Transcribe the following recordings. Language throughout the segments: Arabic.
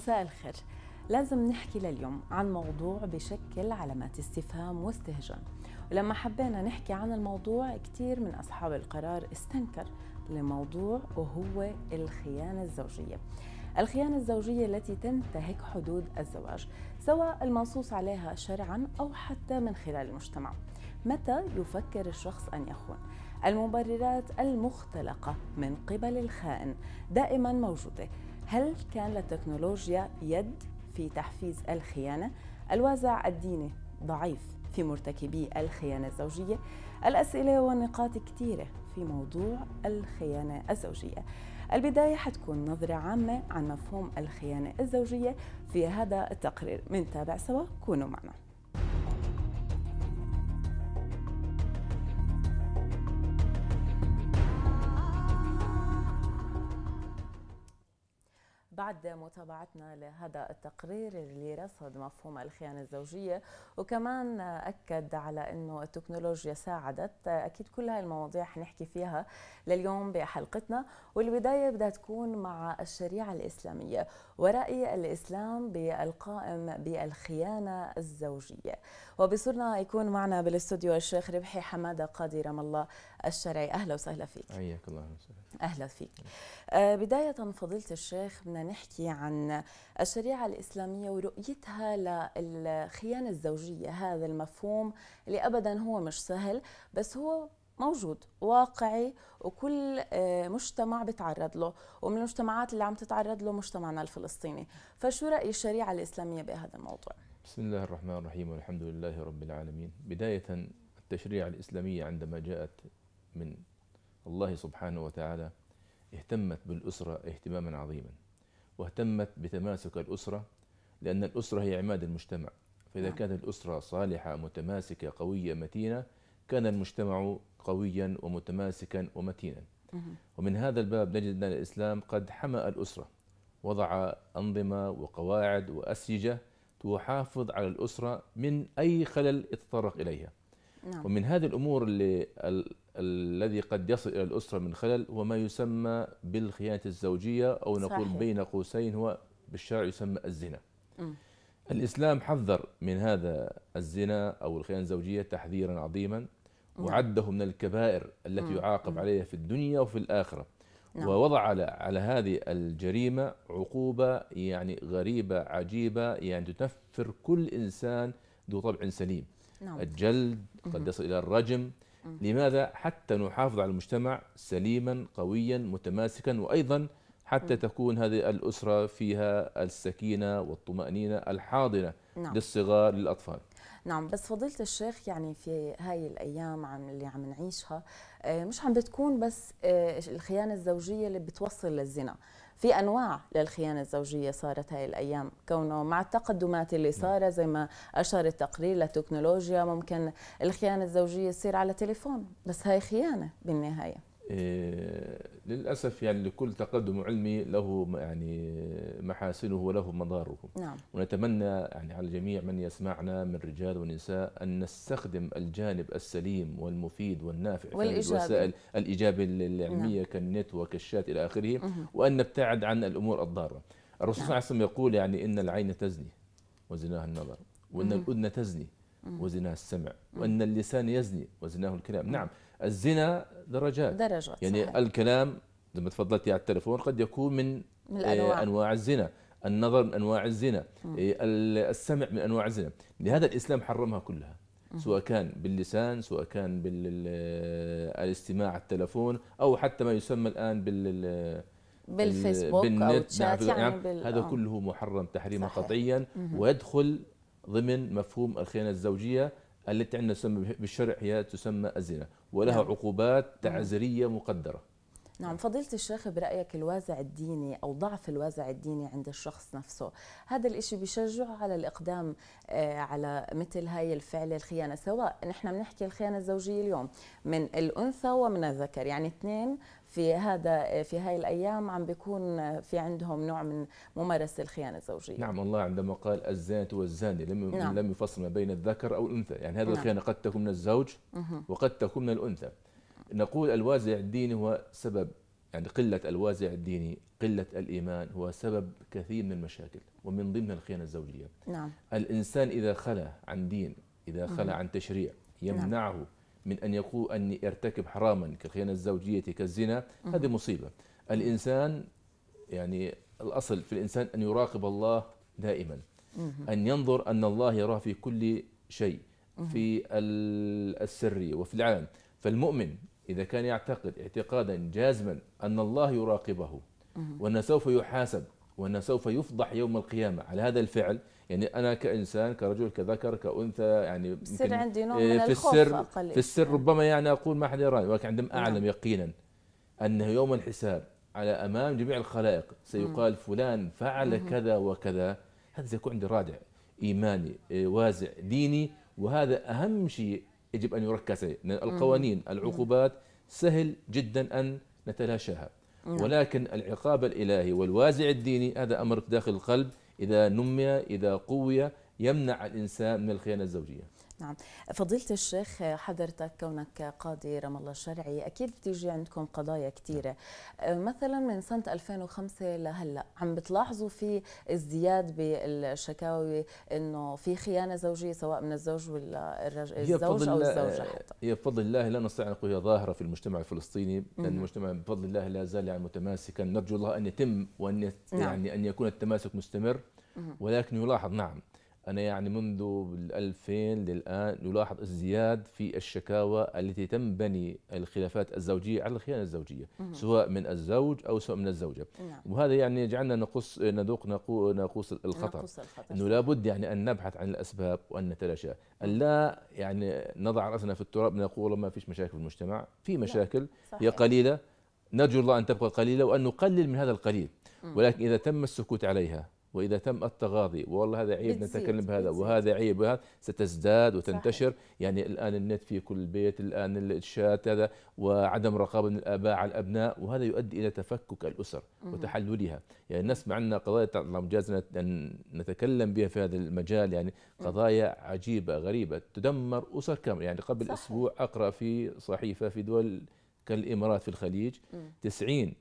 مساء الخير لازم نحكي لليوم عن موضوع بشكل علامات استفهام واستهجان ولما حبينا نحكي عن الموضوع كثير من أصحاب القرار استنكر لموضوع وهو الخيانة الزوجية الخيانة الزوجية التي تنتهك حدود الزواج سواء المنصوص عليها شرعا أو حتى من خلال المجتمع متى يفكر الشخص أن يخون؟ المبررات المختلقة من قبل الخائن دائما موجودة هل كان للتكنولوجيا يد في تحفيز الخيانة؟ الوازع الديني ضعيف في مرتكبي الخيانة الزوجية؟ الأسئلة والنقاط كثيرة في موضوع الخيانة الزوجية البداية حتكون نظرة عامة عن مفهوم الخيانة الزوجية في هذا التقرير منتابع سوا كونوا معنا بعد متابعتنا لهذا التقرير اللي رصد مفهوم الخيانة الزوجية وكمان أكد على أنه التكنولوجيا ساعدت أكيد كل هاي المواضيع حنحكي فيها لليوم بحلقتنا والبداية بدها تكون مع الشريعة الإسلامية ورأي الإسلام بالقائم بالخيانة الزوجية وبصرنا يكون معنا بالاستوديو الشيخ ربحي حمادة قاضي رام الله الشرعي أهلا وسهلا فيك حياك الله وسهلا أهلا فيك آه، بداية فضيلة الشيخ بدنا نحكي عن الشريعة الإسلامية ورؤيتها للخيانة الزوجية هذا المفهوم اللي أبدا هو مش سهل بس هو موجود واقعي وكل آه، مجتمع بتعرض له ومن المجتمعات اللي عم تتعرض له مجتمعنا الفلسطيني فشو رأي الشريعة الإسلامية بهذا الموضوع؟ بسم الله الرحمن الرحيم والحمد لله رب العالمين بداية التشريع الإسلامية عندما جاءت من الله سبحانه وتعالى اهتمت بالأسرة اهتماما عظيما واهتمت بتماسك الأسرة لأن الأسرة هي عماد المجتمع فإذا نعم. كانت الأسرة صالحة متماسكة قوية متينة كان المجتمع قويا ومتماسكا ومتينا ومن هذا الباب نجد أن الإسلام قد حمأ الأسرة وضع أنظمة وقواعد وأسيجة تحافظ على الأسرة من أي خلل يتطرق إليها نعم. ومن هذه الأمور اللي الذي قد يصل إلى الأسرة من خلل هو ما يسمى بالخيانة الزوجية أو نقول صحيح. بين قوسين هو بالشرع يسمى الزنا م. الإسلام حذر من هذا الزنا أو الخيانة الزوجية تحذيرا عظيما نعم. وعده من الكبائر التي يعاقب عليها في الدنيا وفي الآخرة نعم. ووضع على على هذه الجريمة عقوبة يعني غريبة عجيبة يعني تنفر كل إنسان ذو طبع سليم نعم. الجلد قد يصل إلى الرجم لماذا حتى نحافظ على المجتمع سليما قويا متماسكا وايضا حتى تكون هذه الاسره فيها السكينه والطمانينه الحاضنه نعم. للصغار للاطفال نعم بس فضيلة الشيخ يعني في هاي الأيام عم اللي عم نعيشها آه، مش عم بتكون بس آه، الخيانة الزوجية اللي بتوصل للزنا في انواع للخيانه الزوجيه صارت هاي الايام كونه مع التقدمات اللي نعم. صارت زي ما اشار التقرير للتكنولوجيا ممكن الخيانه الزوجيه تصير على تليفون بس هاي خيانه بالنهايه إيه، للاسف يعني لكل تقدم علمي له يعني محاسنه وله مضاره نعم. ونتمنى يعني على جميع من يسمعنا من رجال ونساء ان نستخدم الجانب السليم والمفيد والنافع والإجابة. في الوسائل الاجابه العلميه نعم. كالنت وكالشات الى اخره مه. وان نبتعد عن الامور الضاره الرسول صلى نعم. الله عليه وسلم يقول يعني ان العين تزني وزناها النظر وان الاذن تزني وزناها السمع وان اللسان يزني وزناه الكلام نعم الزنا درجات درجات يعني صحيح. الكلام زي ما تفضلتي على التلفون قد يكون من, من آه، أنواع. انواع الزنا النظر من انواع الزنا م. إيه، السمع من انواع الزنا لهذا الاسلام حرمها كلها سواء كان باللسان سواء كان بالاستماع آه، على التلفون او حتى ما يسمى الان بال بالفيسبوك بالنت او تشات نعم، يعني, يعني بال... هذا آه. كله محرم تحريما قطعيا ويدخل ضمن مفهوم الخيانه الزوجيه التي عندنا تسمى بالشرع هي تسمى الزنا ولها نعم. عقوبات نعم. تعزيريه مقدره نعم فضيلة الشيخ برأيك الوازع الديني أو ضعف الوازع الديني عند الشخص نفسه هذا الإشي بيشجع على الإقدام آه، على مثل هاي الفعل الخيانة سواء نحن بنحكي الخيانة الزوجية اليوم من الأنثى ومن الذكر يعني اثنين في هذا في هاي الايام عم بيكون في عندهم نوع من ممارسه الخيانه الزوجيه نعم الله عندما قال الزانه والزاني لم نعم. لم يفصل ما بين الذكر او الانثى يعني هذا نعم. الخيانه قد تكون من الزوج وقد تكون من الانثى نقول الوازع الديني هو سبب يعني قلة الوازع الديني قلة الإيمان هو سبب كثير من المشاكل ومن ضمنها الخيانة الزوجية نعم. الإنسان إذا خلى عن دين إذا خلى عن تشريع نعم. يمنعه نعم. من أن يقول أني أرتكب حراما كالخيانة الزوجية كالزنا هذه مصيبة الإنسان يعني الأصل في الإنسان أن يراقب الله دائما أن ينظر أن الله يراه في كل شيء في السري وفي العلن فالمؤمن إذا كان يعتقد اعتقادا جازما أن الله يراقبه وأنه سوف يحاسب وأنه سوف يفضح يوم القيامة على هذا الفعل يعني انا كانسان كرجل كذكر كانثى يعني يصير عندي نوع آه، من في الخوف السر أقليل. في السر نعم. ربما يعني اقول ما حد يراني ولكن عندما نعم. اعلم نعم. يقينا انه يوم الحساب على امام جميع الخلائق سيقال مم. فلان فعل مم. كذا وكذا هذا سيكون عندي رادع ايماني آه، وازع ديني وهذا اهم شيء يجب ان يركز عليه القوانين العقوبات سهل جدا ان نتلاشاها نعم. ولكن العقاب الالهي والوازع الديني هذا امر داخل القلب إذا نمي إذا قوي يمنع الإنسان من الخيانة الزوجية نعم فضيلة الشيخ حضرتك كونك قاضي رام الله الشرعي أكيد بتيجي عندكم قضايا كثيرة مثلا من سنة 2005 لهلأ عم بتلاحظوا في ازدياد بالشكاوي أنه في خيانة زوجية سواء من الزوج ولا الزوج أو الزوجة حتى هي بفضل الله لا نستطيع أن نقول ظاهرة في المجتمع الفلسطيني المجتمع بفضل الله لا زال يعني متماسكا نرجو الله أن يتم وأن نعم. يعني نعم. أن يكون التماسك مستمر ولكن يلاحظ نعم أنا يعني منذ 2000 للآن نلاحظ ازدياد في الشكاوى التي تنبني الخلافات الزوجية على الخيانة الزوجية مم. سواء من الزوج أو سواء من الزوجة مم. نعم. وهذا يعني يجعلنا نقص نذوق نقو نقوص الخطر, نقص الخطر. أنه لابد يعني أن نبحث عن الأسباب وأن نتلاشى أن لا يعني نضع رأسنا في التراب نقول ما فيش مشاكل في المجتمع في مشاكل هي قليلة نرجو الله أن تبقى قليلة وأن نقلل من هذا القليل ولكن إذا تم السكوت عليها واذا تم التغاضي والله هذا عيب نتكلم بهذا وهذا عيب وهذا ستزداد وتنتشر صحيح. يعني الان النت في كل بيت الان الشات هذا وعدم رقابه من الاباء على الابناء وهذا يؤدي الى تفكك الاسر وتحللها يعني نسمع عنا قضايا الله مجاز ان نتكلم بها في هذا المجال يعني قضايا عجيبه غريبه تدمر اسر كامله يعني قبل صحيح. اسبوع اقرا في صحيفه في دول كالامارات في الخليج مم.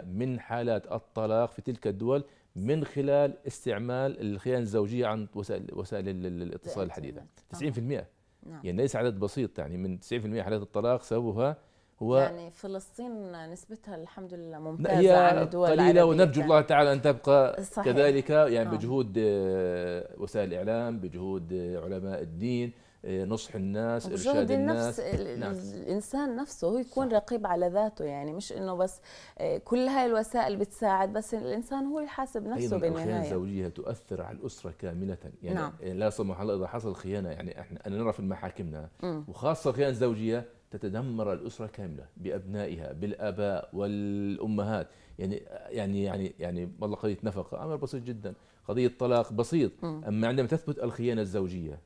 90% من حالات الطلاق في تلك الدول من خلال استعمال الخيانه الزوجيه عن وسائل وسائل الاتصال الحديثه 90% نعم. يعني ليس عدد بسيط يعني من 90% حالات الطلاق سببها هو يعني فلسطين نسبتها الحمد لله ممتازه هي عن الدول قليله ونرجو الله تعالى ان تبقى صحيح. كذلك يعني نعم. بجهود آه، وسائل الاعلام بجهود آه، علماء الدين إيه، نصح الناس ارشاد الناس نعم. الانسان نفسه يكون صح. رقيب على ذاته يعني مش انه بس إيه، كل هاي الوسائل بتساعد بس الانسان هو يحاسب نفسه بالنهايه الخيانه الزوجيه تؤثر على الاسره كامله يعني نعم. لا سمح الله اذا حصل خيانه يعني احنا انا نرى في محاكمنا وخاصه الخيانه الزوجيه تتدمر الاسره كامله بابنائها بالاباء والامهات يعني يعني يعني يعني والله قضيه نفقه امر بسيط جدا قضيه طلاق بسيط اما عندما تثبت الخيانه الزوجيه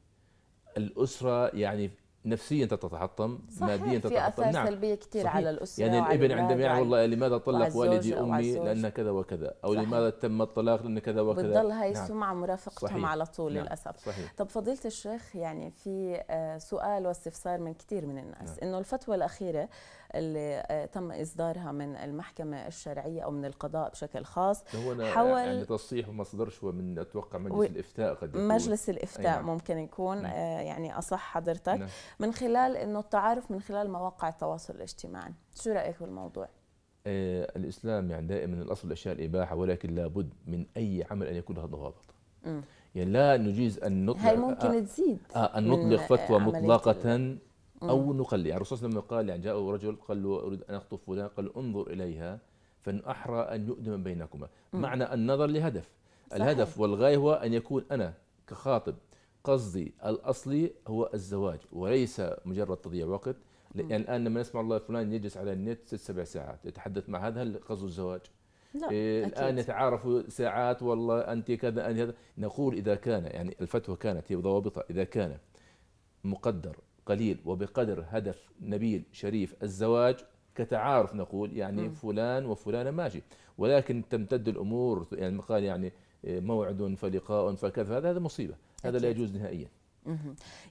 الاسره يعني نفسيا تتحطم صحيح ماديا تتحطم في اثار نعم. سلبيه كثير على الاسره يعني الابن عندما يعرف والله يعني لماذا طلق والدي امي لان كذا وكذا او صحيح. لماذا تم الطلاق لان كذا وكذا بتضل هاي نعم. السمعه مرافقتهم صحيح. على طول نعم. للاسف صحيح. طب فضيله الشيخ يعني في آه، سؤال واستفسار من كثير من الناس نعم. انه الفتوى الاخيره اللي آه، تم اصدارها من المحكمه الشرعيه او من القضاء بشكل خاص حول يعني تصحيح ما صدرش هو من اتوقع مجلس الافتاء قد يكون مجلس الافتاء أيوة. ممكن يكون نعم. آه، يعني اصح حضرتك نعم. من خلال انه التعارف من خلال مواقع التواصل الاجتماعي شو رايك بالموضوع آه، الاسلام يعني دائما الاصل الاشياء الاباحه ولكن لابد من اي عمل ان يكون له ضوابط يعني لا نجيز ان نطلق هل ممكن تزيد آه ان نطلق فتوى مطلقه او نقلد يعني الرسول صلى الله عليه وسلم قال يعني جاءه رجل قال له اريد ان اخطب فلان قال انظر اليها فان احرى ان يؤدم بينكما معنى النظر لهدف صحيح. الهدف والغايه هو ان يكون انا كخاطب قصدي الاصلي هو الزواج وليس مجرد تضييع وقت يعني الان لما نسمع الله فلان يجلس على النت ست سبع ساعات يتحدث مع هذا هل قصده الزواج؟ لا إيه الان يتعارفوا ساعات والله انت كذا انت هذا نقول اذا كان يعني الفتوى كانت هي ضوابطها اذا كان مقدر قليل وبقدر هدف نبيل شريف الزواج كتعارف نقول يعني م. فلان وفلانه ماشي ولكن تمتد الامور يعني قال يعني آه، موعد فلقاء فكذا هذا هذا مصيبه هذا أكيد. لا يجوز نهائيا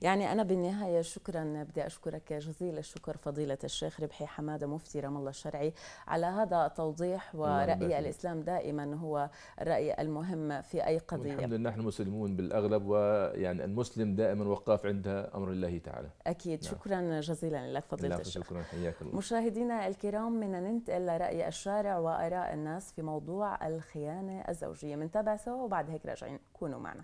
يعني أنا بالنهاية شكرا بدي أشكرك جزيل الشكر فضيلة الشيخ ربحي حمادة مفتي رام الله الشرعي على هذا التوضيح ورأي الإسلام دائما هو الرأي المهم في أي قضية الحمد لله نحن مسلمون بالأغلب ويعني المسلم دائما وقاف عند أمر الله تعالى أكيد نعم. شكرا جزيلا لك فضيلة الشيخ شكرا حياك الله مشاهدينا الكرام من ننتقل لرأي الشارع وآراء الناس في موضوع الخيانة الزوجية منتابع سوا وبعد هيك راجعين كونوا معنا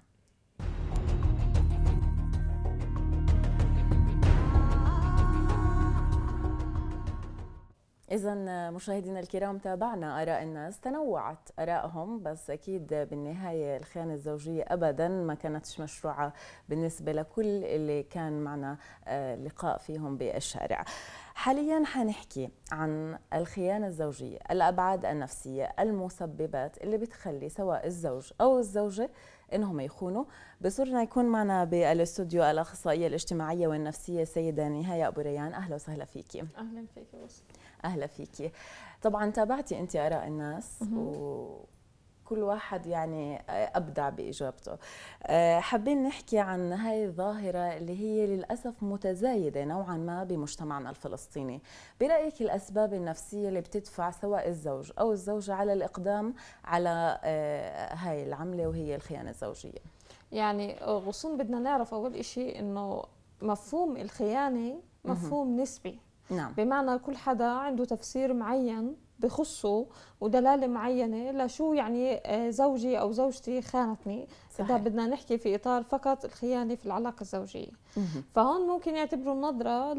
إذا مشاهدينا الكرام تابعنا آراء الناس تنوعت آرائهم بس أكيد بالنهاية الخيانة الزوجية أبدا ما كانتش مشروعة بالنسبة لكل اللي كان معنا آه، لقاء فيهم بالشارع حاليا حنحكي عن الخيانة الزوجية الأبعاد النفسية المسببات اللي بتخلي سواء الزوج أو الزوجة انهم يخونوا بصرنا يكون معنا بالاستوديو الاخصائيه الاجتماعيه والنفسيه السيده نهايه ابو ريان اهلا وسهلا فيكي اهلا فيكي وصف. اهلا فيكي طبعا تابعتي انت اراء الناس وكل واحد يعني ابدع باجابته آه، حابين نحكي عن هاي الظاهره اللي هي للاسف متزايده نوعا ما بمجتمعنا الفلسطيني برايك الاسباب النفسيه اللي بتدفع سواء الزوج او الزوجه على الاقدام على آه، هاي العمله وهي الخيانه الزوجيه يعني آه، غصون بدنا نعرف اول شيء انه مفهوم الخيانه مفهوم نسبي نعم. بمعنى كل حدا عنده تفسير معين بخصه ودلاله معينه لشو يعني آه، زوجي او زوجتي خانتني صحيح. اذا بدنا نحكي في اطار فقط الخيانه في العلاقه الزوجيه فهون ممكن يعتبروا النظره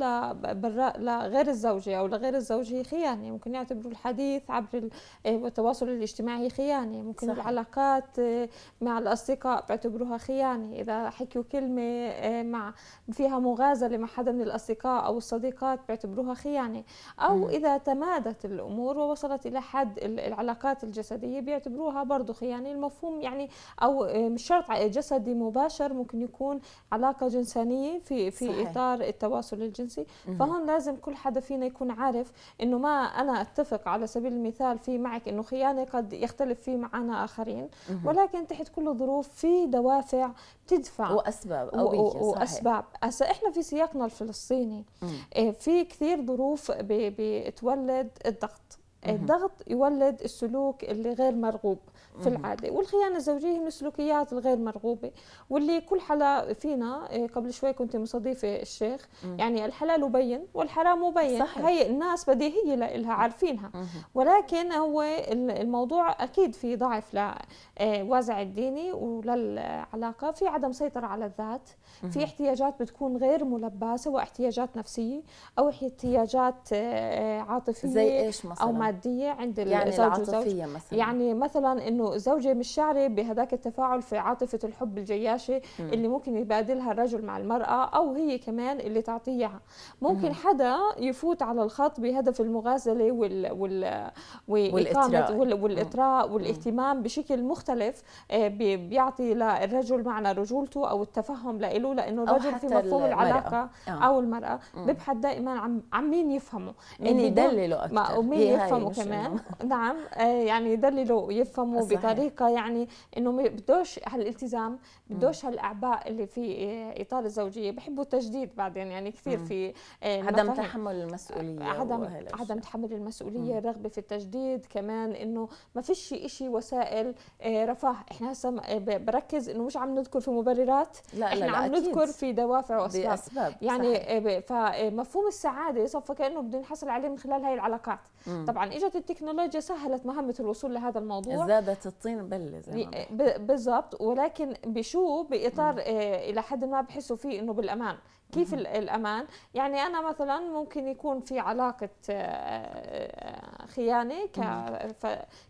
لغير الزوجه او لغير هي خيانه ممكن يعتبروا الحديث عبر آه، التواصل الاجتماعي خيانه ممكن صحيح. العلاقات آه، مع الاصدقاء بيعتبروها خيانه اذا حكوا كلمه مع فيها مغازله مع حدا من الاصدقاء او الصديقات بيعتبروها خيانه او اذا تمادت الامور ووصلت الى حد العلاقات الجسديه بيعتبروها برضه خيانه المفهوم يعني او مش شرط جسدي مباشر ممكن يكون علاقه جنسانيه في في صحيح. اطار التواصل الجنسي فهون لازم كل حدا فينا يكون عارف انه ما انا اتفق على سبيل المثال في معك انه خيانه قد يختلف فيه معنا اخرين ولكن تحت كل ظروف في دوافع بتدفع واسباب او واسباب هسه احنا في سياقنا الفلسطيني آه، في كثير ظروف بتولد الضغط الضغط آه، يولد السلوك اللي غير مرغوب في العاده والخيانه الزوجيه من السلوكيات الغير مرغوبه واللي كل حلا فينا إيه، قبل شوي كنت مستضيفه الشيخ مم. يعني الحلال مبين والحرام مبين صحيح. هي الناس بديهيه لها عارفينها مم. ولكن هو الموضوع اكيد في ضعف لوازع إيه، الديني وللعلاقه في عدم سيطره على الذات مم. في احتياجات بتكون غير ملباه سواء احتياجات نفسيه او احتياجات إيه، عاطفيه زي ايش مثلا او ماديه عند يعني الزوج العاطفيه مثلا يعني مثلا انه انه الزوجه مش شعره بهذاك التفاعل في عاطفه الحب الجياشه اللي ممكن يبادلها الرجل مع المراه او هي كمان اللي تعطيه اياها ممكن حدا يفوت على الخط بهدف المغازله وال وال والاثراء والاطراء والاهتمام بشكل مختلف آه، بيعطي للرجل معنى رجولته او التفهم له لانه الرجل في مفهوم العلاقه آه. او المراه ببحث دائما عن مين يفهمه يعني مين يدلله اكثر مين يفهمه كمان نعم آه، يعني يدلله ويفهمه بطريقه يعني انه بدوش هالالتزام بدوش هالاعباء اللي في آه، اطار الزوجيه بحبوا التجديد بعدين يعني كثير مم. في آه، عدم تحمل المسؤوليه عدم عدم تحمل المسؤوليه الرغبه في التجديد كمان انه ما فيش شيء وسائل آه، رفاه احنا هسه بركز انه مش عم نذكر في مبررات لا احنا لا لا عم أكيد. نذكر في دوافع واسباب بأسباب. يعني صحيح. فمفهوم السعاده صفى كانه بده نحصل عليه من خلال هاي العلاقات مم. طبعا اجت التكنولوجيا سهلت مهمه الوصول لهذا الموضوع زادت تحت الطين بلز بالضبط ولكن بشو باطار آه، الى حد ما بحسوا فيه انه بالامان كيف الامان يعني انا مثلا ممكن يكون في علاقه آه، آه، خيانه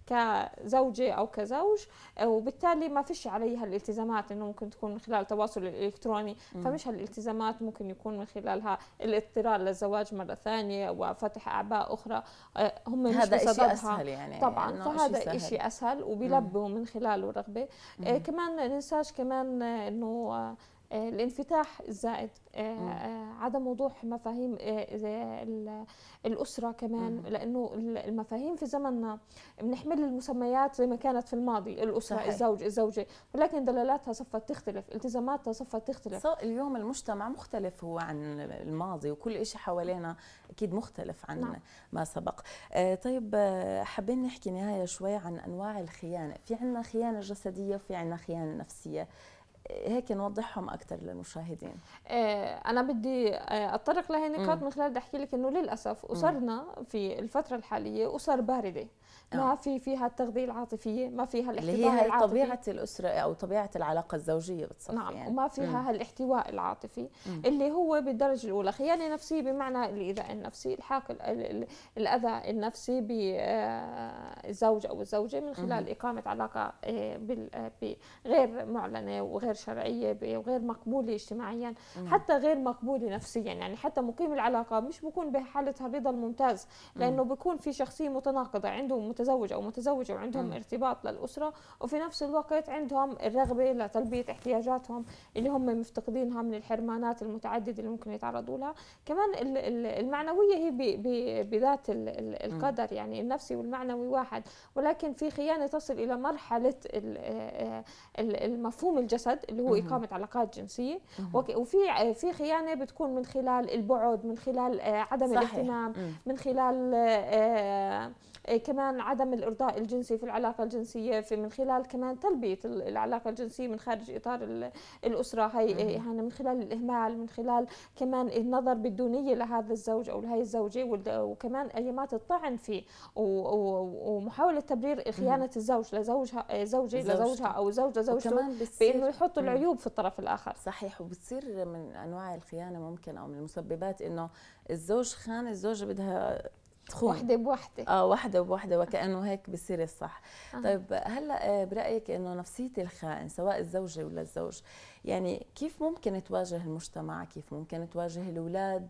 كزوجه او كزوج وبالتالي ما فيش عليها الالتزامات انه ممكن تكون من خلال التواصل الالكتروني فمش هالالتزامات ممكن يكون من خلالها الاضطرار للزواج مره ثانيه وفتح اعباء اخرى آه، هم مش هذا شيء اسهل يعني طبعا يعني فهذا شيء اسهل وبيلبوا من خلاله رغبه كمان ننساش كمان انه آه، الانفتاح الزائد آه، آه، عدم وضوح مفاهيم الاسره كمان لانه المفاهيم في زمننا بنحمل المسميات زي ما كانت في الماضي الاسره صحيح. الزوج الزوجه ولكن دلالاتها صفت تختلف التزاماتها صفت تختلف اليوم المجتمع مختلف هو عن الماضي وكل شيء حوالينا اكيد مختلف عن نعم. ما سبق طيب حابين نحكي نهايه شوي عن انواع الخيانه في عندنا خيانه جسديه وفي عندنا خيانه نفسيه هيك نوضحهم اكثر للمشاهدين آه، انا بدي آه، اتطرق لهي النقاط من خلال بدي احكي لك انه للاسف اسرنا في الفتره الحاليه اسر بارده آه. ما في فيها التغذيه العاطفيه ما فيها الاحتواء اللي هي العاطفي. طبيعه الاسره او طبيعه العلاقه الزوجيه بتصفي نعم يعني. وما فيها مم. الاحتواء العاطفي مم. اللي هو بالدرجه الاولى خيانه نفسيه بمعنى الايذاء النفسي الحاق الاذى النفسي بالزوج او الزوجه من خلال مم. اقامه علاقه غير معلنه وغير غير شرعيه وغير مقبوله اجتماعيا مم. نعم. حتى غير مقبوله نفسيا يعني حتى مقيم العلاقه مش بكون بحالتها بيضل ممتاز نعم. لانه بكون في شخصيه متناقضه عنده متزوج او متزوجه وعندهم مم. نعم. ارتباط للاسره وفي نفس الوقت عندهم الرغبه لتلبيه احتياجاتهم اللي هم مفتقدينها من الحرمانات المتعدده اللي ممكن يتعرضوا لها كمان المعنويه هي بذات القدر يعني النفسي والمعنوي واحد ولكن في خيانه تصل الى مرحله آه، آه، المفهوم الجسد اللي هو اقامه علاقات جنسيه وفي في خيانه بتكون من خلال البعد من خلال آه، عدم صحيح. الاهتمام من خلال آه، آه، إيه، كمان عدم الارضاء الجنسي في العلاقه الجنسيه في من خلال كمان تلبيه العلاقه الجنسيه من خارج اطار الاسره هي إيه، يعني من خلال الاهمال من خلال كمان النظر بالدونيه لهذا الزوج او لهي الزوجه وكمان ايامات الطعن فيه ومحاوله تبرير خيانه الزوج لزوجها إيه، زوجه لزوجها او زوجه زوجته بانه يحط العيوب في الطرف الاخر صحيح وبتصير من انواع الخيانه ممكن او من المسببات انه الزوج خان الزوجه بدها تخون واحده بواحده اه واحده بواحده وكانه هيك بصير الصح آه. طيب هلا آه، برايك انه نفسيه الخائن سواء الزوجه ولا الزوج يعني كيف ممكن تواجه المجتمع كيف ممكن تواجه الاولاد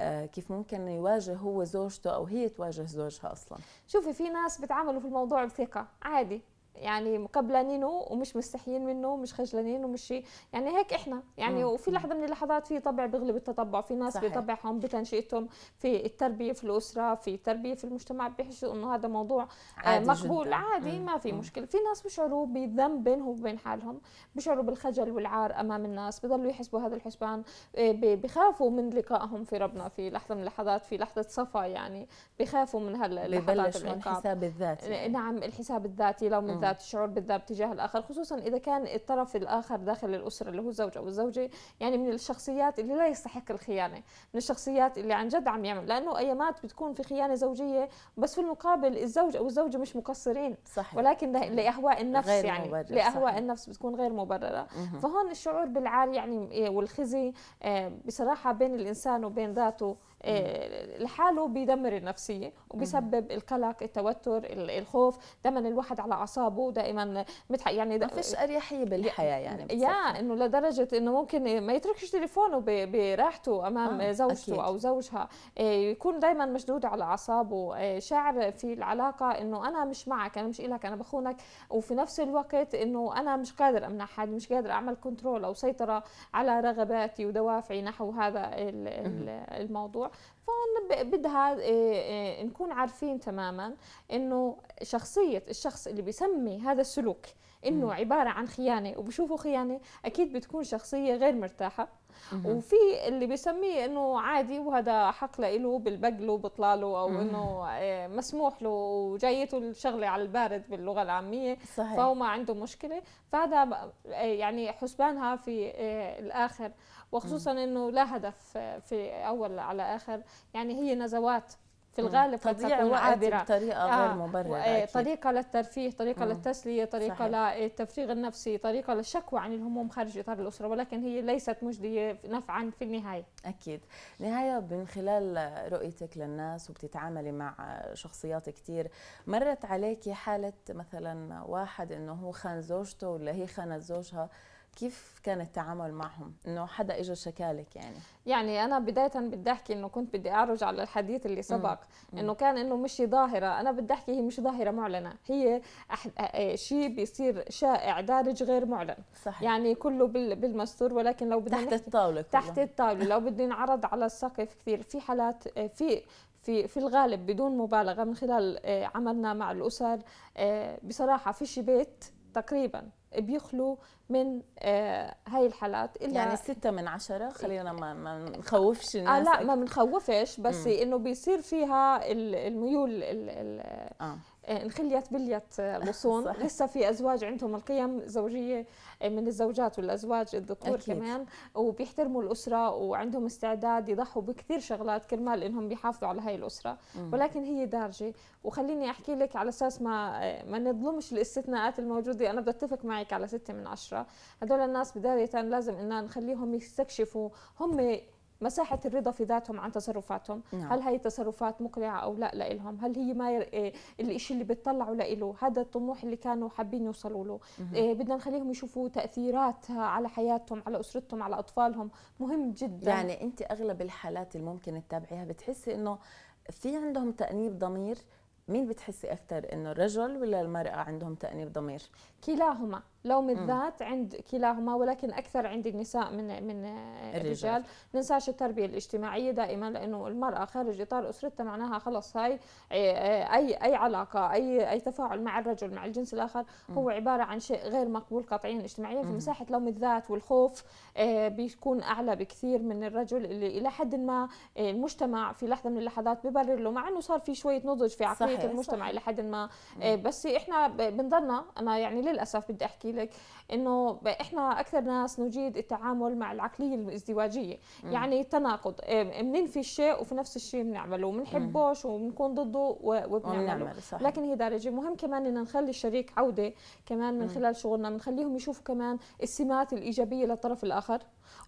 آه، كيف ممكن يواجه هو زوجته او هي تواجه زوجها اصلا شوفي في ناس بتعاملوا في الموضوع بثقه عادي يعني مقبلانينه ومش مستحيين منه ومش خجلانين ومش شيء يعني هيك احنا يعني مم. وفي لحظه من اللحظات في طبع بيغلب التطبع في ناس صحيح. بطبعهم بتنشئتهم في التربيه في الاسره في التربيه في المجتمع بيحسوا انه هذا موضوع آه، عادي مقبول جداً. عادي مم. ما في مشكله في ناس بيشعروا بذنب بينهم وبين حالهم بيشعروا بالخجل والعار امام الناس بضلوا يحسبوا هذا الحسبان آه، بخافوا من لقائهم في ربنا في لحظه من اللحظات في لحظه صفا يعني بخافوا من هاللحظات من الحساب الذاتي نعم الحساب الذاتي لو من الذات الشعور بالذنب تجاه الاخر خصوصا اذا كان الطرف الاخر داخل الاسره اللي هو الزوج او الزوجه يعني من الشخصيات اللي لا يستحق الخيانه من الشخصيات اللي عن جد عم يعمل لانه ايامات بتكون في خيانه زوجيه بس في المقابل الزوج او الزوجه مش مقصرين صحيح. ولكن لاهواء النفس غير يعني مبرر. لاهواء صحيح. النفس بتكون غير مبرره مه. فهون الشعور بالعار يعني إيه، والخزي إيه، بصراحه بين الانسان وبين ذاته إيه، لحاله بيدمر النفسيه وبيسبب القلق التوتر الخوف دائما الواحد على اعصابه دائما متح... يعني ما فيش اريحيه بالحياه يعني بتصفيق. يا انه لدرجه انه ممكن ما يتركش تليفونه براحته امام آه. زوجته أكيد. او زوجها إيه، يكون دائما مشدود على اعصابه إيه، شعر في العلاقه انه انا مش معك انا مش إلك انا بخونك وفي نفس الوقت انه انا مش قادر امنع حد مش قادر اعمل كنترول او سيطره على رغباتي ودوافعي نحو هذا الموضوع فهون إيه، إيه، نكون عارفين تماما انه شخصيه الشخص اللي بيسمي هذا السلوك انه عباره عن خيانه وبشوفه خيانه اكيد بتكون شخصيه غير مرتاحه وفي اللي بيسميه انه عادي وهذا حق له بالبقله بطلاله او انه آه، مسموح له وجايته الشغله على البارد باللغه العاميه صحيح. فهو ما عنده مشكله فهذا آه، يعني حسبانها في آه، الاخر وخصوصا انه لا هدف في اول على اخر يعني هي نزوات في الغالب تضيع الوقت بطريقة آه غير مبررة طريقة للترفيه طريقة مم. للتسلية طريقة صحيح. للتفريغ النفسي طريقة للشكوى عن الهموم خارج إطار الأسرة ولكن هي ليست مجدية نفعا في النهاية أكيد نهاية من خلال رؤيتك للناس وبتتعاملي مع شخصيات كثير مرت عليكي حالة مثلا واحد أنه هو خان زوجته ولا هي خانت زوجها كيف كان التعامل معهم انه حدا اجى شكالك يعني يعني انا بدايه بدي احكي انه كنت بدي اعرج على الحديث اللي سبق انه كان انه مش ظاهره انا بدي احكي هي مش ظاهره معلنه هي أح... شيء بيصير شائع دارج غير معلن صحيح. يعني كله بال... بالمستور ولكن لو بدنا تحت الطاوله كله. تحت الطاوله لو بدنا نعرض على السقف كثير في حالات آه، في في في الغالب بدون مبالغه من خلال آه، عملنا مع الاسر آه، بصراحه في شيء بيت تقريبا بيخلو من آه هاي الحالات إلا يعني ستة من عشرة خلينا ما ما نخوفش الناس آه لا ما بنخوفش بس انه بيصير فيها الميول ال ال آه. آه. آه، انخليت بليت آه، غصون لسه في ازواج عندهم القيم الزوجيه من الزوجات والازواج الذكور أكيد. كمان وبيحترموا الاسره وعندهم استعداد يضحوا بكثير شغلات كرمال انهم بيحافظوا على هاي الاسره مم. ولكن هي دارجه وخليني احكي لك على اساس ما ما نظلمش الاستثناءات الموجوده انا بتفق معك على ستة من عشرة عشرة هدول الناس بداية لازم ان نخليهم يستكشفوا هم مساحة الرضا في ذاتهم عن تصرفاتهم نعم. هل هي تصرفات مقنعة أو لا لإلهم هل هي ما ير... إيه الإشي اللي بتطلعوا لإله هذا الطموح اللي كانوا حابين يوصلوا له إيه بدنا نخليهم يشوفوا تأثيرات على حياتهم على أسرتهم على أطفالهم مهم جدا يعني أنت أغلب الحالات اللي ممكن تتابعيها بتحسي أنه في عندهم تأنيب ضمير مين بتحسي اكثر انه الرجل ولا المراه عندهم تانيب ضمير كلاهما لوم الذات عند كلاهما ولكن اكثر عند النساء من من الرجال ننساش التربيه الاجتماعيه دائما لانه المراه خارج اطار اسرتها معناها خلص هاي آه، آه، اي اي علاقه اي اي تفاعل مع الرجل مع الجنس الاخر هو عباره عن شيء غير مقبول قطعيا اجتماعيا فمساحه لوم الذات والخوف آه، بيكون اعلى بكثير من الرجل اللي الى حد ما المجتمع في لحظه من اللحظات ببرر له مع انه صار في شويه نضج في عقليه صحيح المجتمع الى حد ما آه، بس احنا بنضلنا انا يعني للاسف بدي احكي لك انه احنا اكثر ناس نجيد التعامل مع العقليه الازدواجيه يعني تناقض بننفي آه، الشيء وفي نفس الشيء بنعمله وبنحبوش وبنكون ضده وبنعمله لكن هي درجه مهم كمان ان نخلي الشريك عوده كمان من خلال شغلنا بنخليهم يشوفوا كمان السمات الايجابيه للطرف الاخر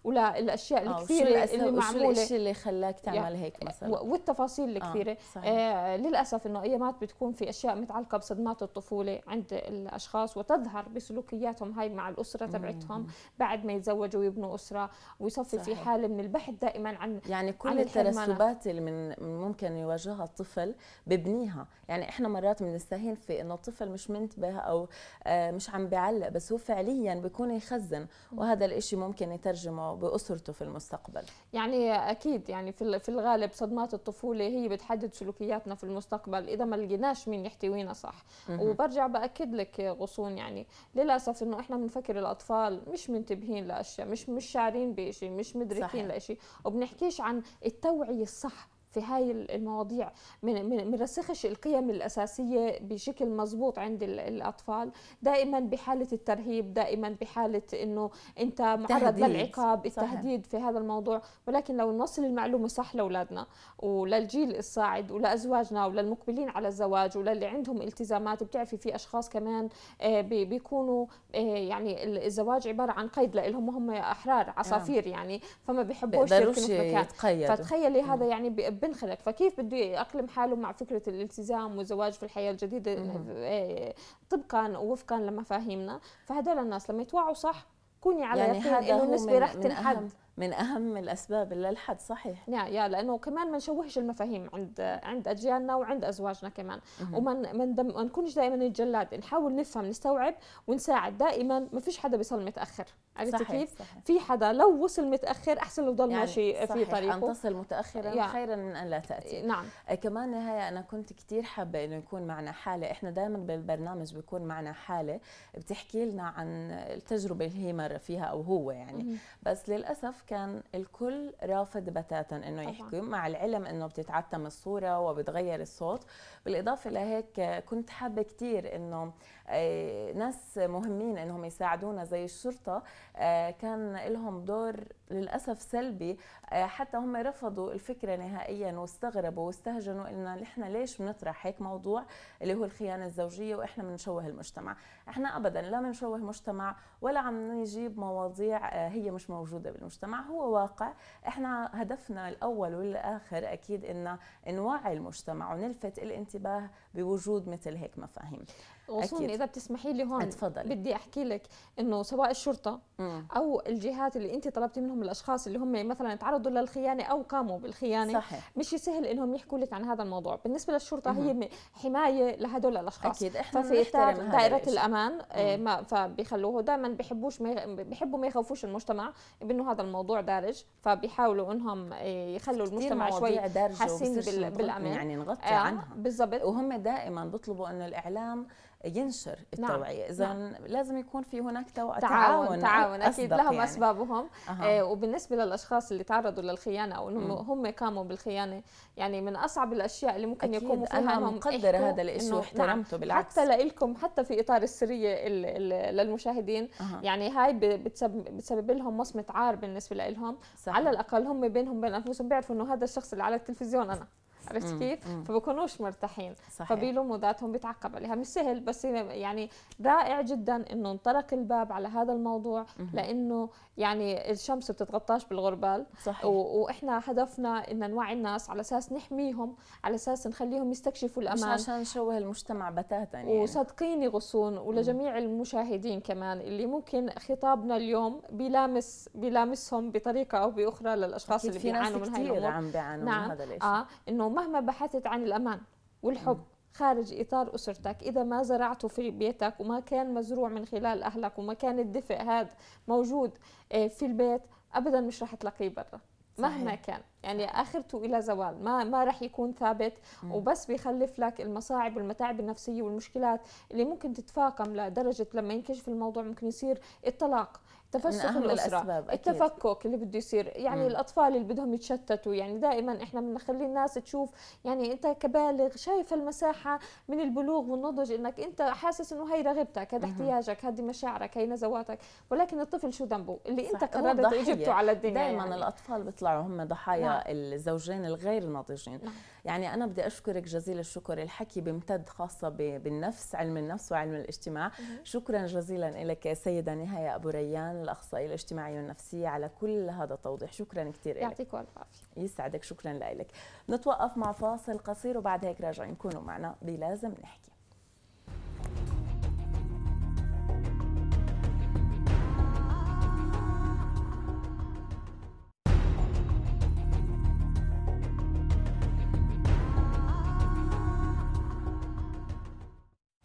ولا الاشياء الكثيره اللي معموله الشيء اللي خلاك تعمل يعني هيك مثلا والتفاصيل آه، الكثيره آه, آه للاسف انه ايامات بتكون في اشياء متعلقه بصدمات الطفوله عند الاشخاص وتظهر بسلوكياتهم هاي مع الاسره تبعتهم بعد ما يتزوجوا ويبنوا اسره ويصفي في حاله من البحث دائما عن يعني كل الترسبات اللي من ممكن يواجهها الطفل ببنيها يعني احنا مرات بنستهين في انه الطفل مش منتبه او آه مش عم بيعلق بس هو فعليا بيكون يخزن وهذا الإشي ممكن يترجم بيحلموا باسرته في المستقبل يعني اكيد يعني في في الغالب صدمات الطفوله هي بتحدد سلوكياتنا في المستقبل اذا ما لقيناش مين يحتوينا صح وبرجع باكد لك غصون يعني للاسف انه احنا بنفكر الاطفال مش منتبهين لاشياء مش مش شاعرين بشيء مش مدركين لشيء وبنحكيش عن التوعيه الصح في هاي المواضيع من من رسخش القيم الاساسيه بشكل مضبوط عند الاطفال دائما بحاله الترهيب دائما بحاله انه انت معرض للعقاب التهديد في هذا الموضوع ولكن لو نوصل المعلومه صح لاولادنا وللجيل الصاعد ولازواجنا وللمقبلين على الزواج وللي عندهم التزامات بتعرفي في اشخاص كمان آه، بيكونوا آه، يعني الزواج عباره عن قيد لهم وهم احرار آه. عصافير يعني فما بيحبوش يتقيدوا فتخيلي هذا يعني بنخلق فكيف بده يأقلم حاله مع فكرة الالتزام والزواج في الحياة الجديدة إيه، طبقا ووفقا لمفاهيمنا فهدول الناس لما يتوعوا صح كوني على يعني يقين انه النسبة رح تنحد من اهم الاسباب للحد صحيح نعم يا لانه كمان ما نشوهش المفاهيم عند عند اجيالنا وعند ازواجنا كمان وما من ما نكونش دائما الجلاد نحاول نفهم نستوعب ونساعد دائما ما فيش حدا بيصل متاخر عرفتي كيف صحيح. في حدا لو وصل متاخر احسن لو ضل يعني ماشي في طريقه ان تصل متاخرا يعني. خيرا من ان لا تاتي إيه، نعم آه، كمان نهايه انا كنت كثير حابه انه يكون معنا حاله احنا دائما بالبرنامج بيكون معنا حاله بتحكي لنا عن التجربه اللي هي مر فيها او هو يعني مم. بس للاسف كان الكل رافض بتاتا انه يحكي مع العلم انه بتتعتم الصوره وبتغير الصوت بالاضافه لهيك كنت حابه كثير انه آه، ناس مهمين انهم يساعدونا زي الشرطه آه، كان لهم دور للاسف سلبي آه، حتى هم رفضوا الفكره نهائيا واستغربوا واستهجنوا ان نحن ليش بنطرح هيك موضوع اللي هو الخيانه الزوجيه واحنا بنشوه المجتمع احنا ابدا لا بنشوه مجتمع ولا عم نجيب مواضيع آه، هي مش موجوده بالمجتمع هو واقع احنا هدفنا الاول والاخر اكيد ان نوعي المجتمع ونلفت الانتباه بوجود مثل هيك مفاهيم وصلني اذا بتسمحي لي هون أتفضل. بدي احكي لك انه سواء الشرطه مم. او الجهات اللي انت طلبتي منهم الاشخاص اللي هم مثلا تعرضوا للخيانه او قاموا بالخيانه صحيح. مش سهل انهم يحكوا لك عن هذا الموضوع بالنسبه للشرطه مم. هي حمايه لهدول الاشخاص اكيد احنا ففي دائره الامان آه، ما فبيخلوه دائما بحبوش ما بحبوا ما يخوفوش المجتمع بانه هذا الموضوع دارج فبيحاولوا انهم آه، يخلوا المجتمع شوي حاسين بالامان يعني نغطي آه عنها بالضبط وهم دائما بيطلبوا انه الاعلام ينشر نعم، التوعيه نعم. اذا نعم. لازم يكون في هناك توعيه تعاون تعاون, تعاون. اكيد لهم يعني. اسبابهم أه. وبالنسبه للاشخاص اللي تعرضوا للخيانه او انهم هم قاموا بالخيانه يعني من اصعب الاشياء اللي ممكن أكيد. يكونوا فيها انا مقدر هذا الاشي واحترمته نعم. بالعكس حتى لكم حتى في اطار السريه للمشاهدين أه. يعني هاي بتسبب, بتسبب لهم وصمه عار بالنسبه لهم على الاقل هم بينهم بين انفسهم بيعرفوا انه هذا الشخص اللي على التلفزيون انا عرفت كيف؟ فبكونوش مرتاحين صحيح. فبيلوموا ذاتهم بيتعقب عليها يعني مش سهل بس يعني رائع جدا انه انطلق الباب على هذا الموضوع لانه يعني الشمس بتتغطاش بالغربال صحيح. واحنا هدفنا ان نوعي الناس على اساس نحميهم على اساس نخليهم يستكشفوا الامان مش عشان نشوه المجتمع بتاتا يعني وصدقيني غصون ولجميع المشاهدين كمان اللي ممكن خطابنا اليوم بيلامس بيلامسهم بطريقه او باخرى للاشخاص اللي بيعانوا من هاي الامور عم بيعانوا نعم. من هذا الشيء اه انه مهما بحثت عن الامان والحب م. خارج إطار أسرتك إذا ما زرعته في بيتك وما كان مزروع من خلال أهلك وما كان الدفء هذا موجود آه، في البيت أبدا مش راح تلاقيه برا مهما كان يعني اخرته الى زوال ما ما راح يكون ثابت وبس بيخلف لك المصاعب والمتاعب النفسيه والمشكلات اللي ممكن تتفاقم لدرجه لما ينكشف الموضوع ممكن يصير الطلاق تفسخ من أهم الأسرة الأسباب أكيد. التفكك اللي بده يصير يعني مم. الأطفال اللي بدهم يتشتتوا يعني دائما إحنا بنخلي الناس تشوف يعني أنت كبالغ شايف المساحة من البلوغ والنضج إنك أنت حاسس إنه هي رغبتك هذا احتياجك هذه مشاعرك هي نزواتك ولكن الطفل شو ذنبه اللي أنت قررت وجبته على الدنيا دائما يعني. الأطفال بيطلعوا هم ضحايا نعم. الزوجين الغير ناضجين نعم. يعني أنا بدي أشكرك جزيل الشكر الحكي بيمتد خاصة بالنفس علم النفس وعلم الاجتماع مم. شكرا جزيلا لك سيدة نهاية أبو ريان الاخصائيه الاجتماعيه والنفسيه على كل هذا التوضيح شكرا كثير لك يعطيك العافيه يسعدك شكرا لك نتوقف مع فاصل قصير وبعد هيك راجعين كونوا معنا بلازم نحكي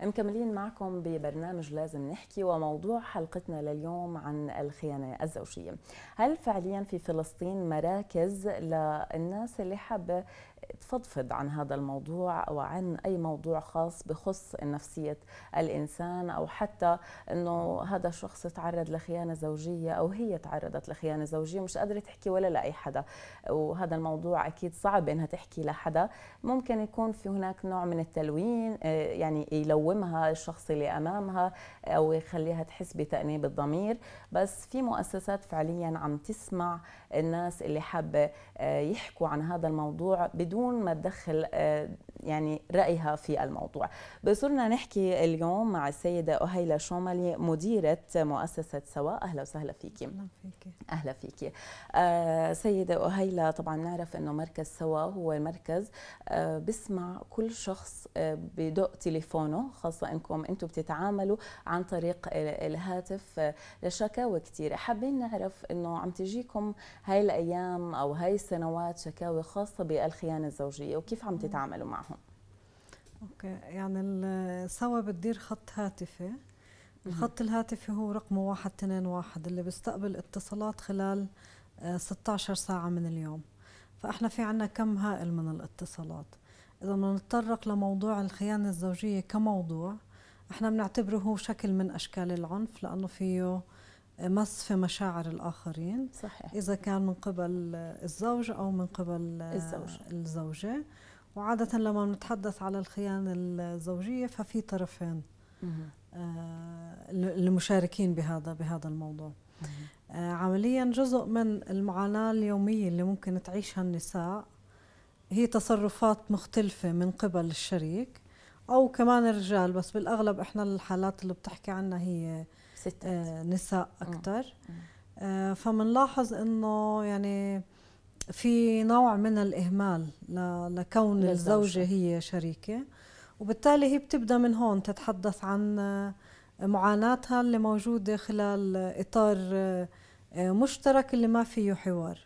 مكملين معكم ببرنامج لازم نحكي وموضوع حلقتنا لليوم عن الخيانة الزوجية هل فعليا في فلسطين مراكز للناس اللي حابة تفضفض عن هذا الموضوع او عن اي موضوع خاص بخص نفسيه الانسان او حتى انه هذا الشخص تعرض لخيانه زوجيه او هي تعرضت لخيانه زوجيه مش قادره تحكي ولا لاي حدا وهذا الموضوع اكيد صعب انها تحكي لحدا ممكن يكون في هناك نوع من التلوين آه، يعني يلومها الشخص اللي امامها او يخليها تحس بتانيب الضمير بس في مؤسسات فعليا عم تسمع الناس اللي حابه آه، يحكوا عن هذا الموضوع بدون بدون ما تدخل آه، يعني رايها في الموضوع بصرنا نحكي اليوم مع السيده أهيلة شوملي مديره مؤسسه سوا اهلا وسهلا فيكي اهلا فيكي اهلا فيكي آه، سيده أهيلة طبعا نعرف انه مركز سوا هو مركز آه، بسمع كل شخص آه، بدق تليفونه خاصه انكم انتم بتتعاملوا عن طريق الهاتف لشكاوى كثيره حابين نعرف انه عم تجيكم هاي الايام او هاي السنوات شكاوى خاصه بالخيانه الزوجيه وكيف عم تتعاملوا معها اوكي يعني سوا بتدير خط هاتفي الخط الهاتفي هو رقمه واحد تنين واحد اللي بيستقبل اتصالات خلال 16 آه، ساعة من اليوم فإحنا في عنا كم هائل من الاتصالات إذا بدنا نتطرق لموضوع الخيانة الزوجية كموضوع إحنا بنعتبره هو شكل من أشكال العنف لأنه فيه آه، مس في مشاعر الآخرين صحيح. إذا كان من قبل الزوج أو من قبل الزوج. آه، الزوجة وعادة لما بنتحدث على الخيانة الزوجية ففي طرفين المشاركين آه، بهذا بهذا الموضوع آه، عمليا جزء من المعاناة اليومية اللي ممكن تعيشها النساء هي تصرفات مختلفة من قبل الشريك أو كمان الرجال بس بالأغلب إحنا الحالات اللي بتحكي عنها هي ستات. آه نساء أكثر آه فمنلاحظ إنه يعني في نوع من الإهمال لكون الزوجة هي شريكة وبالتالي هي بتبدأ من هون تتحدث عن آه، معاناتها اللي موجودة خلال إطار آه، مشترك اللي ما فيه حوار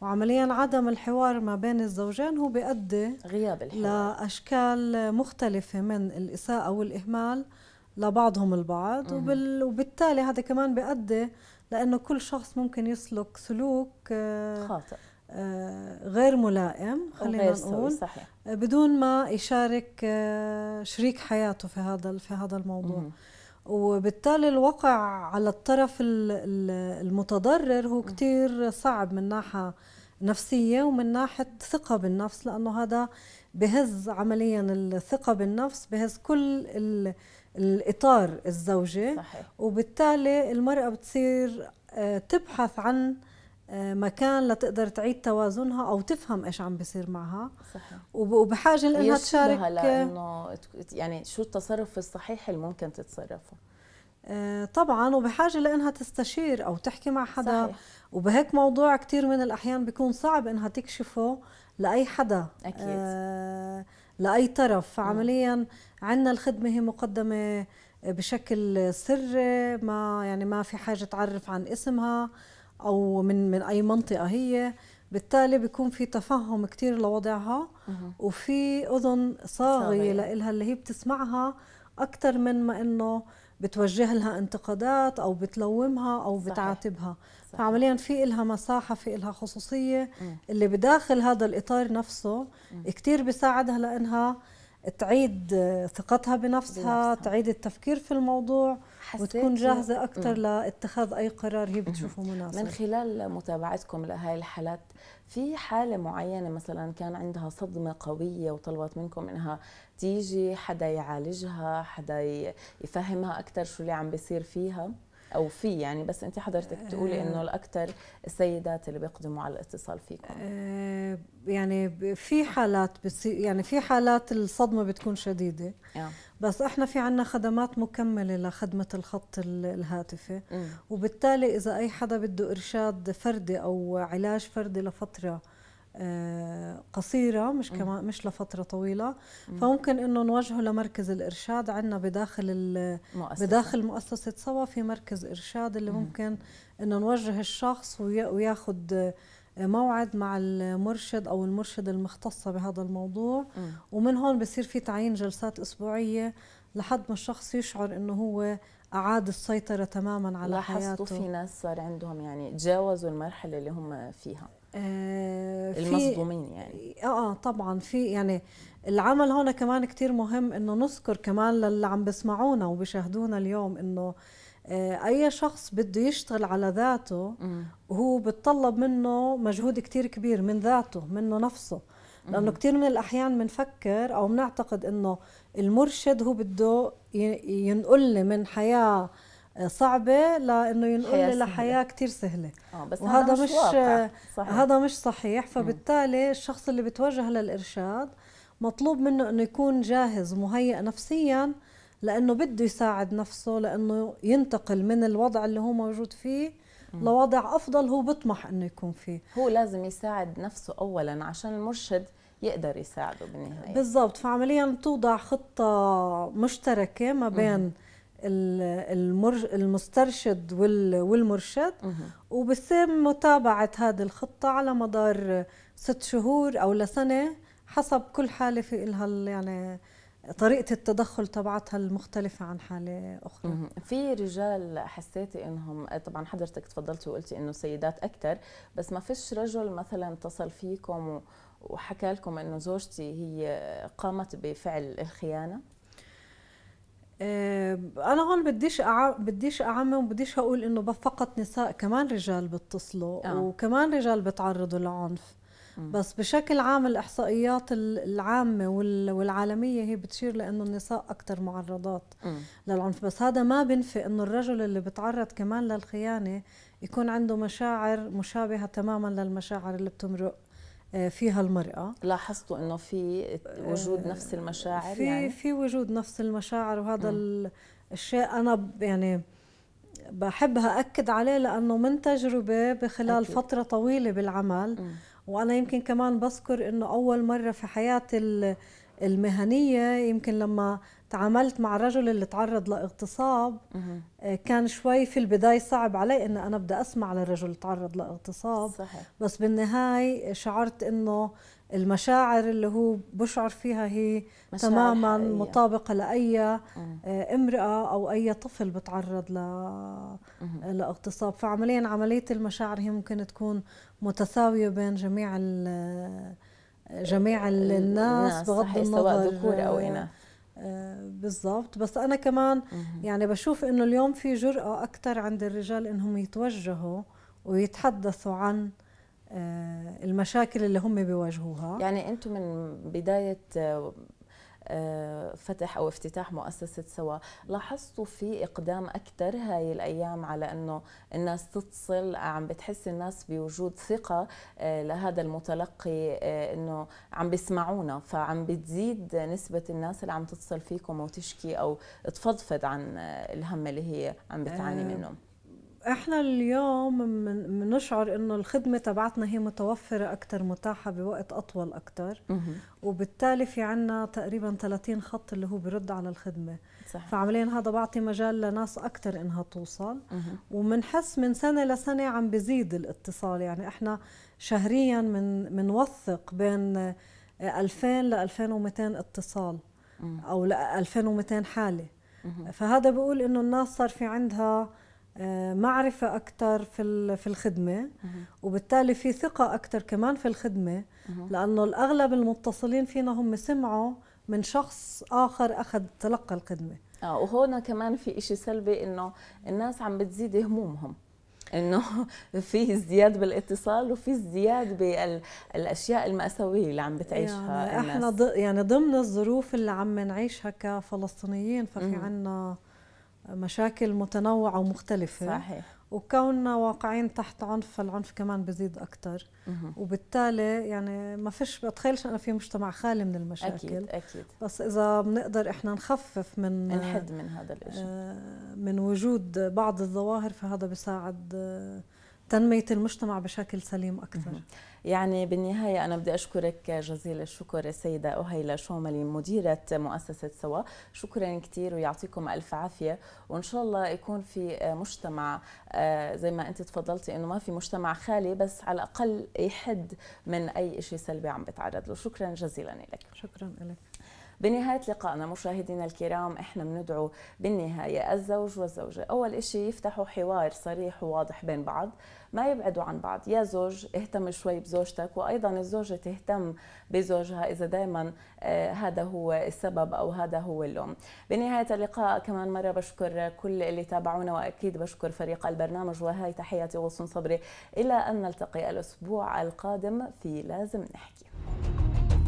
وعمليا عدم الحوار ما بين الزوجين هو بيؤدي غياب الحوار لأشكال مختلفة من الإساءة والإهمال لبعضهم البعض وبال... وبالتالي هذا كمان بيؤدي لأنه كل شخص ممكن يسلك سلوك آه، خاطئ آه، غير ملائم خلينا نقول صحيح. آه، بدون ما يشارك آه، شريك حياته في هذا في هذا الموضوع مم. وبالتالي الوقع على الطرف المتضرر هو كتير صعب من ناحية نفسية ومن ناحية ثقة بالنفس لأنه هذا بهز عمليا الثقة بالنفس بهز كل الإطار الزوجة صحيح. وبالتالي المرأة بتصير تبحث عن مكان لتقدر تعيد توازنها او تفهم ايش عم بيصير معها صحيح وبحاجه لانها تشارك لانه آه، يعني شو التصرف الصحيح اللي ممكن تتصرفه آه، طبعا وبحاجه لانها تستشير او تحكي مع حدا صحيح. وبهيك موضوع كثير من الاحيان بيكون صعب انها تكشفه لاي حدا اكيد آه لاي طرف فعمليا عندنا الخدمه هي مقدمه بشكل سري ما يعني ما في حاجه تعرف عن اسمها او من من اي منطقه هي بالتالي بيكون في تفهم كثير لوضعها وفي اذن صاغيه لإلها اللي هي بتسمعها اكثر من ما انه بتوجه لها انتقادات او بتلومها او صحيح. بتعاتبها صحيح. فعمليا في إلها مساحه في إلها خصوصيه م. اللي بداخل هذا الاطار نفسه كثير بيساعدها لانها تعيد ثقتها بنفسها, بنفسها. تعيد التفكير في الموضوع وتكون جاهزة أكثر لاتخاذ أي قرار هي بتشوفه مناسب من خلال متابعتكم لهي الحالات في حالة معينة مثلا كان عندها صدمة قوية وطلبت منكم إنها تيجي حدا يعالجها حدا يفهمها أكثر شو اللي عم بيصير فيها او في يعني بس انت حضرتك تقولي انه آه. الاكثر السيدات اللي بيقدموا على الاتصال فيكم آه، يعني في حالات بتصير يعني في حالات الصدمه بتكون شديده آه. بس احنا في عنا خدمات مكمله لخدمه الخط الهاتفي وبالتالي اذا اي حدا بده ارشاد فردي او علاج فردي لفتره آه، قصيرة مش كمان مش لفترة طويلة فممكن انه نوجهه لمركز الارشاد عندنا بداخل المؤسسة. بداخل مؤسسة سوا في مركز ارشاد اللي ممكن انه نوجه الشخص وياخذ آه، موعد مع المرشد او المرشد المختصة بهذا الموضوع ومن هون بصير في تعيين جلسات اسبوعية لحد ما الشخص يشعر انه هو اعاد السيطرة تماما على حياته لاحظتوا في ناس صار عندهم يعني تجاوزوا المرحلة اللي هم فيها آه، المصدومين يعني آه،, اه طبعا في يعني العمل هون كمان كتير مهم انه نذكر كمان للي عم بسمعونا وبيشاهدونا اليوم انه آه، اي شخص بده يشتغل على ذاته هو بتطلب منه مجهود كتير كبير من ذاته منه نفسه لانه كثير من الاحيان بنفكر او بنعتقد انه المرشد هو بده ينقل لي من حياه صعبه لانه ينقل لحياه كثير سهله آه بس وهذا مش, مش صحيح. هذا مش صحيح فبالتالي الشخص اللي بتوجه للارشاد مطلوب منه انه يكون جاهز مهيئ نفسيا لانه بده يساعد نفسه لانه ينتقل من الوضع اللي هو موجود فيه لوضع افضل هو بيطمح انه يكون فيه هو لازم يساعد نفسه اولا عشان المرشد يقدر يساعده بالنهايه بالضبط فعمليا بتوضع خطه مشتركه ما بين مم. المسترشد والمرشد وبسام متابعة هذه الخطة على مدار ست شهور أو لسنة حسب كل حالة في لها يعني طريقة التدخل تبعتها المختلفة عن حالة أخرى في رجال حسيتي إنهم طبعا حضرتك تفضلتي وقلتي إنه سيدات أكثر بس ما فيش رجل مثلا اتصل فيكم وحكى لكم إنه زوجتي هي قامت بفعل الخيانة آه، انا هون بديش أع... بديش اعمم وبديش اقول انه فقط نساء كمان رجال بتصلوا آه. وكمان رجال بتعرضوا لعنف بس بشكل عام الاحصائيات العامه والعالميه هي بتشير لانه النساء اكثر معرضات م. للعنف بس هذا ما بنفي انه الرجل اللي بتعرض كمان للخيانه يكون عنده مشاعر مشابهه تماما للمشاعر اللي بتمرق آه، فيها المرأة لاحظتوا أنه في وجود آه، نفس المشاعر في يعني؟ في وجود نفس المشاعر وهذا م. الشيء أنا يعني بحبها أكد عليه لأنه من تجربة بخلال أكيد. فترة طويلة بالعمل م. وأنا يمكن كمان بذكر أنه أول مرة في حياتي المهنية يمكن لما تعاملت مع الرجل اللي تعرض لاغتصاب آه، كان شوي في البداية صعب علي إن أنا بدي أسمع للرجل اللي تعرض لاغتصاب صحيح. بس بالنهاية شعرت إنه المشاعر اللي هو بشعر فيها هي تماما حقيقية. مطابقة لأي آه، امرأة أو أي طفل بتعرض ل... لاغتصاب فعمليا عملية المشاعر هي ممكن تكون متساوية بين جميع ال... آه، جميع الناس, الناس بغض النظر سواء ذكور أو إناث بالضبط بس انا كمان يعني بشوف انه اليوم في جرأة اكثر عند الرجال انهم يتوجهوا ويتحدثوا عن آه، المشاكل اللي هم بيواجهوها يعني انتم من بدايه آه، آه، فتح او افتتاح مؤسسه سوا لاحظتوا في اقدام اكثر هاي الايام على انه الناس تتصل عم بتحس الناس بوجود ثقه آه، لهذا المتلقي آه، انه عم بيسمعونا فعم بتزيد نسبه الناس اللي عم تتصل فيكم وتشكي او تفضفض عن الهم اللي هي عم بتعاني منه احنا اليوم بنشعر انه الخدمه تبعتنا هي متوفره اكثر متاحه بوقت اطول اكثر وبالتالي في عنا تقريبا 30 خط اللي هو بيرد على الخدمه صح. فعمليا هذا بعطي مجال لناس اكثر انها توصل وبنحس من سنه لسنه عم بزيد الاتصال يعني احنا شهريا من منوثق بين 2000 ل 2200 اتصال او 2200 حاله فهذا بيقول انه الناس صار في عندها آه، معرفة أكثر في في الخدمة وبالتالي في ثقة أكثر كمان في الخدمة لأنه الأغلب المتصلين فينا هم سمعوا من شخص آخر أخذ تلقى الخدمة اه وهون كمان في إشي سلبي إنه الناس عم بتزيد همومهم انه في ازدياد بالاتصال وفي ازدياد بالاشياء الماساويه اللي عم بتعيشها يعني الناس. احنا يعني ضمن الظروف اللي عم نعيشها كفلسطينيين ففي عنا مشاكل متنوعة ومختلفة صحيح وكوننا واقعين تحت عنف فالعنف كمان بزيد اكثر وبالتالي يعني ما فيش بتخيلش انا في مجتمع خالي من المشاكل اكيد اكيد بس اذا بنقدر احنا نخفف من نحد من هذا الشيء آه، من وجود بعض الظواهر فهذا بيساعد آه، تنميه المجتمع بشكل سليم اكثر يعني بالنهاية أنا بدي أشكرك جزيل الشكر السيدة أهيلة شوملي مديرة مؤسسة سوا شكرا كثير ويعطيكم ألف عافية وإن شاء الله يكون في مجتمع آه، زي ما أنت تفضلتي إنه ما في مجتمع خالي بس على الأقل يحد من أي شيء سلبي عم بتعرض له شكرا جزيلا لك شكرا لك بنهاية لقائنا مشاهدينا الكرام احنا بندعو بالنهاية الزوج والزوجة أول إشي يفتحوا حوار صريح وواضح بين بعض ما يبعدوا عن بعض يا زوج اهتم شوي بزوجتك وأيضا الزوجة تهتم بزوجها إذا دائما آه، هذا هو السبب أو هذا هو اللوم بنهاية اللقاء كمان مرة بشكر كل اللي تابعونا وأكيد بشكر فريق البرنامج وهي تحياتي غصن صبري إلى أن نلتقي الأسبوع القادم في لازم نحكي